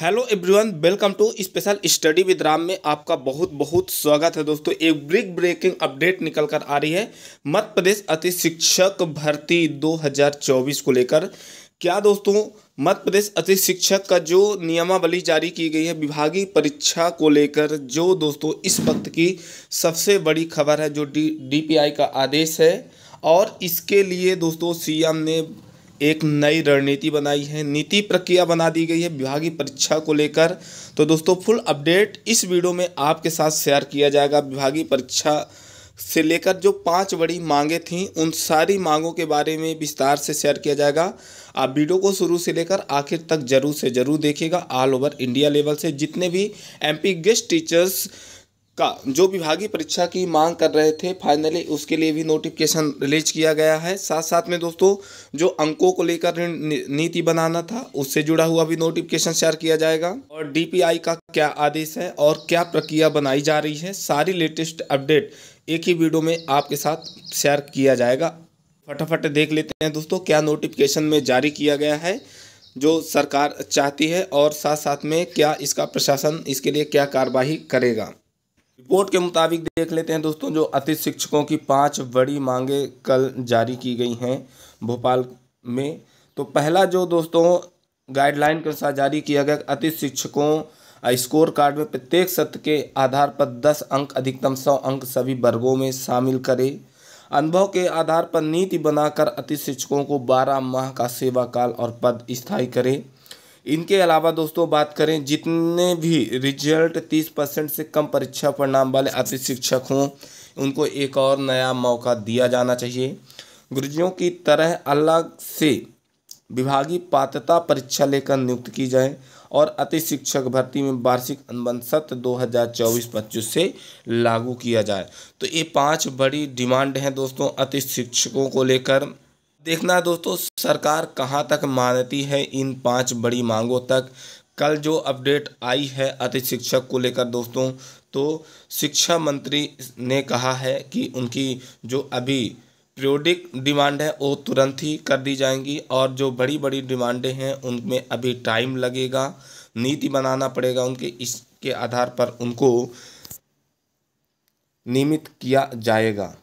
hello everyone welcome to special study with Ram में आपका बहुत बहुत स्वागत है दोस्तों एक ब्रिक ब्रेकिंग अपडेट निकल कर आ रही है मध्य प्रदेश अति शिक्षक भर्ती 2024 को लेकर क्या दोस्तों मध्य प्रदेश अति शिक्षक का जो नियमावली जारी की गई है विभागीय परीक्षा को लेकर जो दोस्तों इस वक्त की सबसे बड़ी खबर है जो डी डीपीआई का आदेश है और इसके लिए दोस्तों सी ने एक नई रणनीति बनाई है नीति प्रक्रिया बना दी गई है विभागीय परीक्षा को लेकर तो दोस्तों फुल अपडेट इस वीडियो में आपके साथ शेयर किया जाएगा विभागीय परीक्षा से लेकर जो पांच बड़ी मांगे थीं उन सारी मांगों के बारे में विस्तार से शेयर किया जाएगा आप वीडियो को शुरू से लेकर आखिर तक जरूर से जरूर देखिएगा ऑल ओवर इंडिया लेवल से जितने भी एम गेस्ट टीचर्स का जो विभागीय परीक्षा की मांग कर रहे थे फाइनली उसके लिए भी नोटिफिकेशन रिलीज किया गया है साथ साथ में दोस्तों जो अंकों को लेकर नीति बनाना था उससे जुड़ा हुआ भी नोटिफिकेशन शेयर किया जाएगा और डीपीआई का क्या आदेश है और क्या प्रक्रिया बनाई जा रही है सारी लेटेस्ट अपडेट एक ही वीडियो में आपके साथ शेयर किया जाएगा फटाफट देख लेते हैं दोस्तों क्या नोटिफिकेशन में जारी किया गया है जो सरकार चाहती है और साथ साथ में क्या इसका प्रशासन इसके लिए क्या कार्रवाई करेगा रिपोर्ट के मुताबिक देख लेते हैं दोस्तों जो अति शिक्षकों की पांच बड़ी मांगे कल जारी की गई हैं भोपाल में तो पहला जो दोस्तों गाइडलाइन के अनुसार जारी किया गया अतिथि शिक्षकों स्कोर कार्ड में प्रत्येक सत्र के आधार पर दस अंक अधिकतम सौ अंक सभी वर्गों में शामिल करें अनुभव के आधार पर नीति बनाकर अति शिक्षकों को बारह माह का सेवा काल और पद स्थायी करें इनके अलावा दोस्तों बात करें जितने भी रिजल्ट तीस परसेंट से कम परीक्षा परिणाम वाले अति शिक्षक हों उनको एक और नया मौका दिया जाना चाहिए गुरुजियों की तरह अलग से विभागीय पात्रता परीक्षा लेकर नियुक्त की जाए और अति शिक्षक भर्ती में वार्षिक अनुबंध सत्र दो हज़ार चौबीस पच्चीस से लागू किया जाए तो ये पांच बड़ी डिमांड हैं दोस्तों अति शिक्षकों को लेकर देखना है दोस्तों सरकार कहाँ तक मानती है इन पांच बड़ी मांगों तक कल जो अपडेट आई है अति शिक्षक को लेकर दोस्तों तो शिक्षा मंत्री ने कहा है कि उनकी जो अभी प्रियोडिक डिमांड है वो तुरंत ही कर दी जाएंगी और जो बड़ी बड़ी डिमांडें हैं उनमें अभी टाइम लगेगा नीति बनाना पड़ेगा उनके इसके आधार पर उनको नियमित किया जाएगा